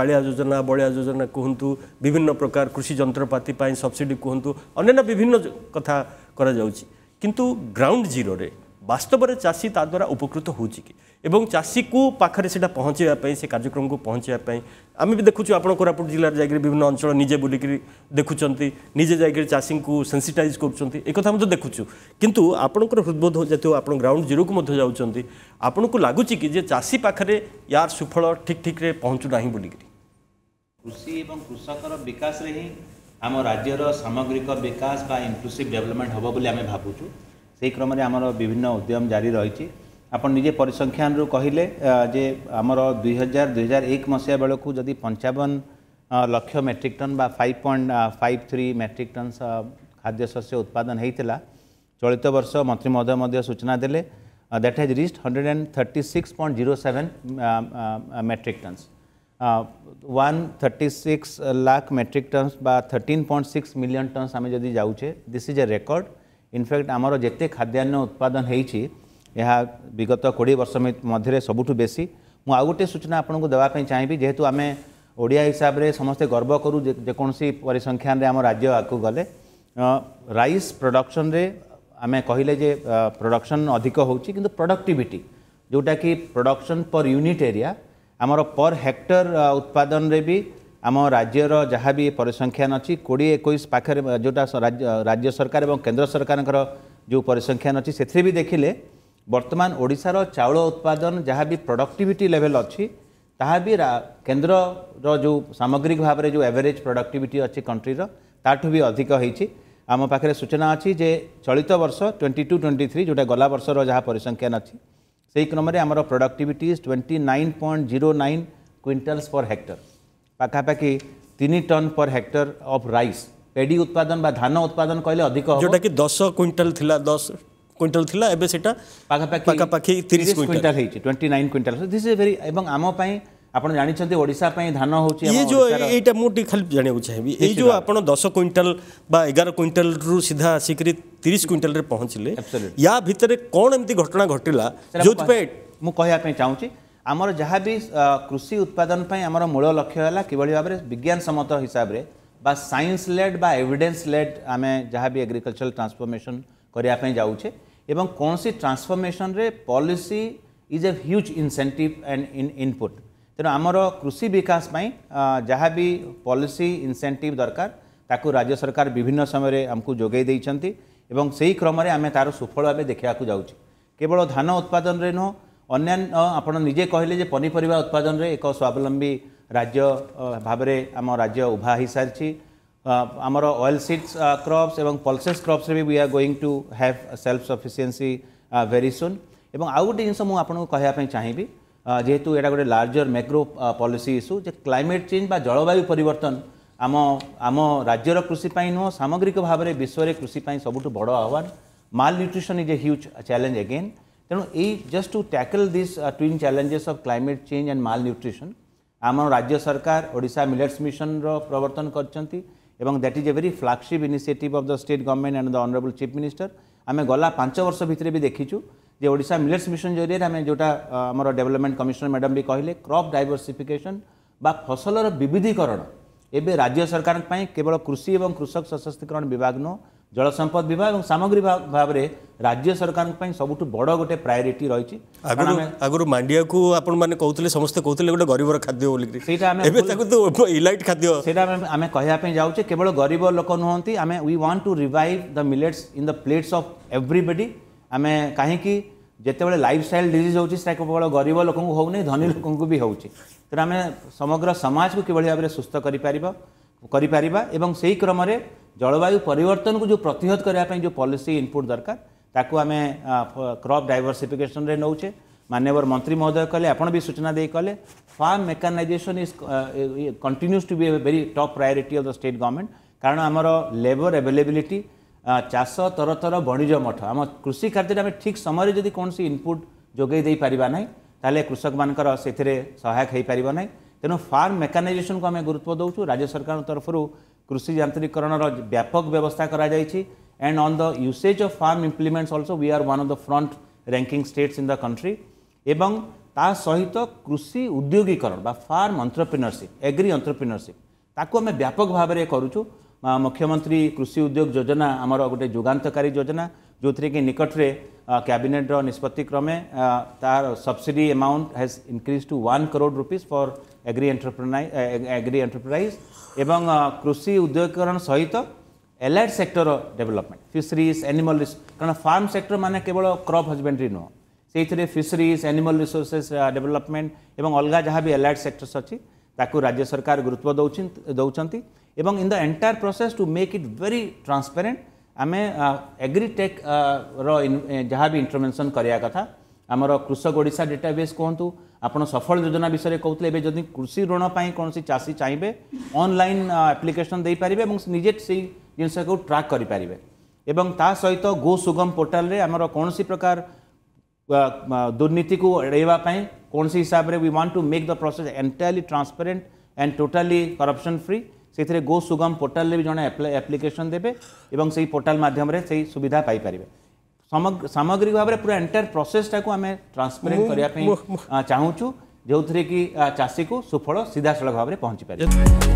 କାଳିଆ ଯୋଜନା ବଳିଆ ଯୋଜନା କୁହନ୍ତୁ ବିଭିନ୍ନ ପ୍ରକାର କୃଷି ଯନ୍ତ୍ରପାତି ପାଇଁ ସବସିଡ଼ି କୁହନ୍ତୁ ଅନ୍ୟାନ୍ୟ ବିଭିନ୍ନ କଥା କରାଯାଉଛି କିନ୍ତୁ ଗ୍ରାଉଣ୍ଡ ଜିରୋରେ ବାସ୍ତବରେ ଚାଷୀ ତା ଦ୍ୱାରା ଉପକୃତ ହେଉଛି କି ଏବଂ ଚାଷୀକୁ ପାଖରେ ସେଇଟା ପହଞ୍ଚାଇବା ପାଇଁ ସେ କାର୍ଯ୍ୟକ୍ରମକୁ ପହଞ୍ଚାଇବା ପାଇଁ ଆମେ ବି ଦେଖୁଛୁ ଆପଣ କୋରାପୁଟ ଜିଲ୍ଲାରେ ଯାଇକରି ବିଭିନ୍ନ ଅଞ୍ଚଳ ନିଜେ ବୁଲିକରି ଦେଖୁଛନ୍ତି ନିଜେ ଯାଇକରି ଚାଷୀଙ୍କୁ ସେନ୍ସିଟାଇଜ୍ କରୁଛନ୍ତି ଏ କଥା ମଧ୍ୟ ଦେଖୁଛୁ କିନ୍ତୁ ଆପଣଙ୍କର ହୃଦବୋଧ ଯେହେତୁ ଆପଣ ଗ୍ରାଉଣ୍ଡ ଜିରୋକୁ ମଧ୍ୟ ଯାଉଛନ୍ତି ଆପଣଙ୍କୁ ଲାଗୁଛି କି ଯେ ଚାଷୀ ପାଖରେ ୟାର ସୁଫଳ ଠିକ୍ ଠିକ୍ରେ ପହଞ୍ଚୁନାହିଁ ବୋଲିକରି कृषि एवं कृषक विकास हिं आम राज्यर सामग्रिक विकास बा इनक्लूसिव डेवलपमेंट हम बोली आम भावु से क्रम विभिन्न उद्यम जारी रही आपे परिसंख्यन रू कहे जे आमर दुई हजार दुई हजार एक मसीहा बेलू जदि लक्ष मेट्रिक टन बा five point five three metric ton खाद्य शस्य उत्पादन होता चलित बर्ष मंत्री महोदय सूचना that has reached hundred and thirty six point zero seven metric tons one thirty six lakh metric tons বা thirteen point six million tons আমি যদি যাউছে this is a record in fact আমার যেতে খাদ্যান্ন উৎপাদন হয়েছি ଏହା ବିଗତ କୋଡ଼ିଏ ବର୍ଷ ମଧ୍ୟରେ ସବୁଠୁ ବେଶୀ ମୁଁ ଆଉ ଗୋଟିଏ ସୂଚନା ଆପଣଙ୍କୁ ଦେବା ପାଇଁ ଚାହିଁବି ଯେହେତୁ ଆମେ ଓଡ଼ିଆ ହିସାବରେ ସମସ୍ତେ ଗର୍ବ କରୁ ଯେକୌଣସି ପରିସଂଖ୍ୟାନରେ ଆମ ରାଜ୍ୟ ଆଗକୁ ଗଲେ ରାଇସ୍ ପ୍ରଡକ୍ସନରେ ଆମେ କହିଲେ ଯେ ପ୍ରଡକ୍ସନ୍ ଅଧିକ ହେଉଛି କିନ୍ତୁ ପ୍ରଡକ୍ଟିଭିଟି ଯେଉଁଟାକି ପ୍ରଡକ୍ସନ୍ ପର୍ ୟୁନିଟ୍ ଏରିଆ ଆମର ପର୍ ହେକ୍ଟର ଉତ୍ପାଦନରେ ବି ଆମ ରାଜ୍ୟର ଯାହା ବି ପରିସଂଖ୍ୟାନ ଅଛି କୋଡ଼ିଏ ଏକୋଇଶ ପାଖରେ ଯେଉଁଟା ରାଜ୍ୟ ସରକାର ଏବଂ କେନ୍ଦ୍ର ସରକାରଙ୍କର ଯେଉଁ ପରିସଂଖ୍ୟାନ ଅଛି ସେଥିରେ ବି ଦେଖିଲେ ବର୍ତ୍ତମାନ ଓଡ଼ିଶାର ଚାଉଳ ଉତ୍ପାଦନ ଯାହା ବି ପ୍ରଡ଼କ୍ଟିଭିଟି ଲେଭେଲ୍ ଅଛି ତାହା ବି କେନ୍ଦ୍ରର ଯେଉଁ ସାମଗ୍ରିକ ଭାବରେ ଯେଉଁ ଏଭରେଜ୍ ପ୍ରଡ଼କ୍ଟିଭିଟି ଅଛି କଣ୍ଟ୍ରିର ତାଠୁ ବି ଅଧିକ ହେଇଛି ଆମ ପାଖରେ ସୂଚନା ଅଛି ଯେ ଚଳିତ ବର୍ଷ ଟ୍ୱେଣ୍ଟି ଟୁ ଟ୍ୱେଣ୍ଟି ଥ୍ରୀ ଯେଉଁଟା ଗଲା ବର୍ଷର ଯାହା ପରିସଂଖ୍ୟାନ ଅଛି से ही क्रम productivity twenty nine point zero nine quintals per hectare पखापाखि तीन ton per hectare of rice पेड़ी उत्पादन धान उत्पादन कहले अधिक जोटा कि दस क्विंटाल दस quintal quintal twenty nine quintal this is very आमपाई ଆପଣ ଜାଣିଛନ୍ତି ଓଡ଼ିଶା ପାଇଁ ଧାନ ହେଉଛି ଇଏ ଯେଉଁ ଏଇଟା ମୁଁ ଟିକେ ଖାଲି ଜାଣିବାକୁ ଚାହିଁବି ଏଇ ଯେଉଁ ଆପଣ ଦଶ କ୍ୱିଣ୍ଟାଲ ବା ଏଗାର କ୍ୱିଣ୍ଟାଲରୁ ସିଧା ଆସିକରି ତିରିଶ କ୍ୱିଣ୍ଟାଲରେ ପହଞ୍ଚିଲେ ୟା ଭିତରେ କ'ଣ ଏମିତି ଘଟଣା ଘଟିଲା ଯେଉଁଥିପାଇଁ ମୁଁ କହିବା ପାଇଁ ଚାହୁଁଛି ଆମର ଯାହା ବି କୃଷି ଉତ୍ପାଦନ ପାଇଁ ଆମର ମୂଳ ଲକ୍ଷ୍ୟ ହେଲା କିଭଳି ଭାବରେ ବିଜ୍ଞାନସମ୍ମତ ହିସାବରେ ବା বা সাইন্স লেড বা এভিডেন্স লেড আমি ଏଗ୍ରିକଲଚର ଟ୍ରାନ୍ସଫର୍ମେସନ୍ କରିବା ପାଇଁ ଯାଉଛେ ଏବଂ କୌଣସି ଟ୍ରାନ୍ସଫର୍ମେସନ୍ରେ policy is a huge huge incentive and input ତେଣୁ ଆମର କୃଷି ବିକାଶ ପାଇଁ ଯାହା ବି ପଲିସି ଇନସେଣ୍ଟିଭ୍ ଦରକାର ତାକୁ ରାଜ୍ୟ ସରକାର ବିଭିନ୍ନ ସମୟରେ ଆମକୁ ଯୋଗାଇ ଦେଇଛନ୍ତି ଏବଂ ସେହି କ୍ରମରେ ଆମେ ତା'ର ସୁଫଳ ଆମେ ଦେଖିବାକୁ ଯାଉଛୁ କେବଳ ଧାନ ଉତ୍ପାଦନରେ ନୁହଁ ଅନ୍ୟାନ୍ୟ ଆପଣ ନିଜେ କହିଲେ ଯେ ପନିପରିବା ଉତ୍ପାଦନରେ ଏକ ସ୍ୱାବଲମ୍ବୀ ରାଜ୍ୟ ଭାବରେ ଆମ ରାଜ୍ୟ ଉଭା ହୋଇସାରିଛି ଆମର ଅଏଲ୍ ସିଡ୍ସ କ୍ରପ୍ସ ଏବଂ ପଲ୍ସେସ୍ କ୍ରପ୍ସରେ ବି we are going to have self sufficiency very soon ଏବଂ ଆଉ ଗୋଟେ ଜିନିଷ ମୁଁ ଆପଣଙ୍କୁ କହିବା ପାଇଁ ଚାହିଁବି যেহেতু এটা গোটে লার্জর ম্যাକ୍ରୋ পলিসি ইস্ୟୁ ଯେ କ୍ଲାଇମେଟ୍ ଚେଞ୍ଜ ବା ଜଳବାୟୁ ପରିବର୍ତ୍ତନ ଆମ ଆମ ରାଜ୍ୟର କୃଷି ପାଇଁ ନୁହଁ ସାମଗ୍ରିକ ଭାବରେ ବିଶ୍ୱରେ କୃଷି ପାଇଁ ସବୁଠୁ ବଡ଼ ଆହ୍ୱାନ malnutrition is a huge challenge again ତେଣୁ ଏଇ just to tackle this twin challenges of climate change and malnutrition ଆମ ରାଜ୍ୟ ସରକାର ଓଡ଼ିଶା ମିଲେଟ୍ସ ମିଶନର ପ୍ରବର୍ତ୍ତନ କରିଛନ୍ତି ଏବଂ that is a very flagship initiative of the state government and the honourable chief minister ଆମେ ଗଲା ପାଞ୍ଚ ବର୍ଷ ଭିତରେ ବି ଦେଖିଛୁ যে ওড়িশা মিলেটস মিশন জরিয়ে আমি যেটা আমার ডেভেলপমেন্ট কমিশনার ম্যাডাম বি কহিলে ক্রপ ডাইভরসিফিকেসন বা ফসলর বিবিধীকরণ এবে রাজ্য সরকার কেবল কৃষি এবং কৃষক সশক্তিকরণ বিভাগ নু জলসম্পদ বিভাগ এবং সামগ্রী ভাবে রাজ্য সরকার সবুঠু বড় গোটে প্রায়োরিটি রয়েছে আগর মাণ্ডিয়াকু আপন মানে কৌলে সমস্ত কৌলে গোটে গরিবর খাদ্য বলি সেইটা আমি এবে তাকু তো ইলাইট খাদ্য সেটা আমি আমি কহিয়া পই যাউছে কেবল গরিব লোক নহন্তি আমি we want to revive the millets in the plates of everybody ଆମେ କାହିଁକି ଯେତେବେଳେ ଲାଇଫ୍ ଷ୍ଟାଇଲ୍ ଡିଜିଜ୍ ହେଉଛି ସେଟା କେବଳ ଗରିବ ଲୋକଙ୍କୁ ହେଉନି ଧନୀ ଲୋକଙ୍କୁ ବି ହେଉଛି ତେଣୁ ଆମେ ସମଗ୍ର ସମାଜକୁ କିଭଳି ଭାବରେ ସୁସ୍ଥ କରିପାରିବ କରିପାରିବା ଏବଂ ସେହି କ୍ରମରେ ଜଳବାୟୁ ପରିବର୍ତ୍ତନକୁ ଯେଉଁ ପ୍ରତିହତ କରିବା ପାଇଁ ଯେଉଁ ପଲିସି ଇନପୁଟ୍ ଦରକାର ତାକୁ ଆମେ କ୍ରପ୍ ଡାଇଭର୍ସିଫିକେସନ୍ରେ ନେଉଛେ ମାନ୍ୟବର ମନ୍ତ୍ରୀ ମହୋଦୟ କଲେ ଆପଣ ବି ସୂଚନା ଦେଇ କଲେ farm mechanisation is continues to be a very top priority of the state government କାରଣ ଆମର ଲେବର୍ ଆଭେଲେବିଲିଟି চাষ তরতর বণিজ মঠ আম কৃষি কার্যে আমি ঠিক সময় যদি কোণী ইনপুট যোগাই দেইপারা না তাহলে কৃষক মানুষ সেতিরে সহায়ক হয়ে পার না তেমন ফার্ম মেকানাইজেসন আমি গুরুত্ব দৌছু রাজ্য সরকার তরফর কৃষি যান্ত্রিকরণর ব্যাপক ব্যবস্থা করা যাইছি and on the usage of farm implements also we are one of the front ranking states in the country এবং তা সহিত কৃষি উদ্যোগীকরণ বা ফার্ম অন্টরপ্রিনরশিপ এগ্রি অন্টরপ্রিনরশিপ তাকে আমি ব্যাপক ভাবে করুছু ମୁଖ୍ୟମନ୍ତ୍ରୀ କୃଷି ଉଦ୍ୟୋଗ ଯୋଜନା ଆମର ଗୋଟେ ଯୁଗାନ୍ତକାରୀ ଯୋଜନା ଯେଉଁଥିରେ କି ନିକଟରେ କ୍ୟାବିନେଟ୍ର ନିଷ୍ପତ୍ତି କ୍ରମେ ତାର subsidy amount has increase to one crore rupees for agri entrepreneur agri enterprise ଏବଂ କୃଷି ଉଦ୍ୟୋଗୀକରଣ ସହିତ allied sector development fisheries animal କାରଣ ଫାର୍ମ ସେକ୍ଟର ମାନେ କେବଳ କ୍ରପ୍ ହଜବେଣ୍ଡ୍ରି ନୁହଁ ସେଇଥିରେ ଫିସରିଜ୍ ଆନିମାଲ ରିସୋର୍ସେସ୍ ଡେଭଲପମେଣ୍ଟ ଏବଂ ଅଲଗା ଯାହା ବି ଏଲାଇଟ୍ ସେକ୍ଟର୍ସ ଅଛି ତାକୁ ରାଜ୍ୟ ସରକାର ଗୁରୁତ୍ୱ ଦେଉଛନ୍ତି ଏବଂ in the entire process to make it very transparent ଆମେ ଏଗ୍ରିଟେକ୍ର ଯାହା ବି ଇଣ୍ଟରଭେନସନ୍ କରିବା କଥା ଆମର କୃଷକ ଓଡ଼ିଶା ଡେଟାବେସ୍ କୁହନ୍ତୁ ଆପଣ ସଫଳ ଯୋଜନା ବିଷୟରେ କହୁଥିଲେ ଏବେ ଯଦି କୃଷି ଋଣ ପାଇଁ କୌଣସି ଚାଷୀ ଚାହିଁବେ ଅନଲାଇନ୍ ଆପ୍ଲିକେସନ୍ ଦେଇପାରିବେ ଏବଂ ନିଜେ ସେଇ ଜିନିଷକୁ ଟ୍ରାକ୍ କରିପାରିବେ ଏବଂ ତା ସହିତ ଗୋ ସୁଗମ ପୋର୍ଟାଲରେ ଆମର କୌଣସି ପ୍ରକାର दुर्नीति को एड़ेवाई कौन सी हिसाब से we want to make the process entirely transparent and totally corruption free से गो सुगम पोर्टाल भी जन एप्लिकेशन देते और से पोर्टाल मध्यम से सुविधा पाई सामग्रिक भाव में पूरा एंटायर प्रोसेसटा को आम ट्रांसपेरेंट करने चाहूँ जो थी कि चाषी को सुफल सीधा सड़क भाव में पहुंची पार्टी